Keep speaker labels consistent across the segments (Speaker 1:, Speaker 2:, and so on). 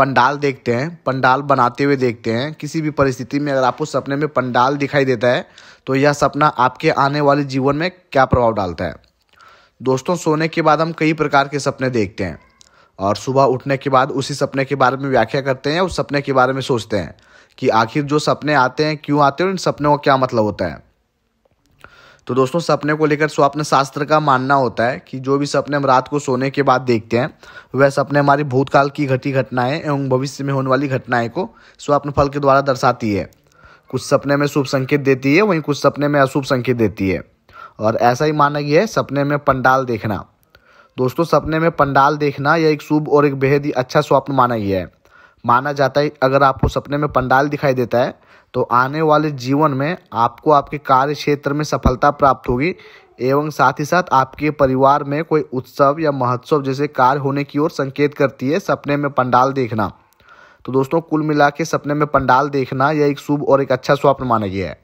Speaker 1: पंडाल देखते हैं पंडाल बनाते हुए देखते हैं किसी भी परिस्थिति में अगर आपको सपने में पंडाल दिखाई देता है तो यह सपना आपके आने वाले जीवन में क्या प्रभाव डालता है दोस्तों सोने के बाद हम कई प्रकार के सपने देखते हैं और सुबह उठने के बाद उसी सपने के बारे में व्याख्या करते हैं उस सपने के बारे में सोचते हैं कि आखिर जो सपने आते हैं क्यों आते हैं उन सपनों का क्या मतलब होता है तो दोस्तों सपने को लेकर स्वप्न शास्त्र का मानना होता है कि जो भी सपने हम रात को सोने के बाद देखते हैं वह सपने हमारी भूतकाल की घटी घटनाएं एवं भविष्य में होने वाली घटनाएं को स्वप्न फल के द्वारा दर्शाती है कुछ सपने में शुभ संकेत देती है वहीं कुछ सपने में अशुभ संकेत देती है और ऐसा ही माना गया है सपने में पंडाल देखना दोस्तों सपने में पंडाल देखना यह एक शुभ और एक बेहद ही अच्छा स्वप्न माना गया है माना जाता है अगर आपको सपने में पंडाल दिखाई देता है तो आने वाले जीवन में आपको आपके कार्य क्षेत्र में सफलता प्राप्त होगी एवं साथ ही साथ आपके परिवार में कोई उत्सव या महोत्सव जैसे कार्य होने की ओर संकेत करती है सपने में पंडाल देखना तो दोस्तों कुल मिला के सपने में पंडाल देखना यह एक शुभ और एक अच्छा स्वप्न माना गया है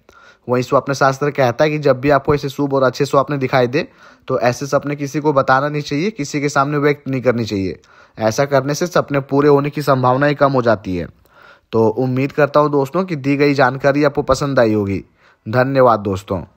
Speaker 1: वहीं स्वप्न शास्त्र कहता है कि जब भी आपको ऐसे शुभ और अच्छे स्वप्न दिखाई दे तो ऐसे सपने किसी को बताना नहीं चाहिए किसी के सामने व्यक्त नहीं करनी चाहिए ऐसा करने से सपने पूरे होने की संभावना ही कम हो जाती है तो उम्मीद करता हूँ दोस्तों कि दी गई जानकारी आपको पसंद आई होगी धन्यवाद दोस्तों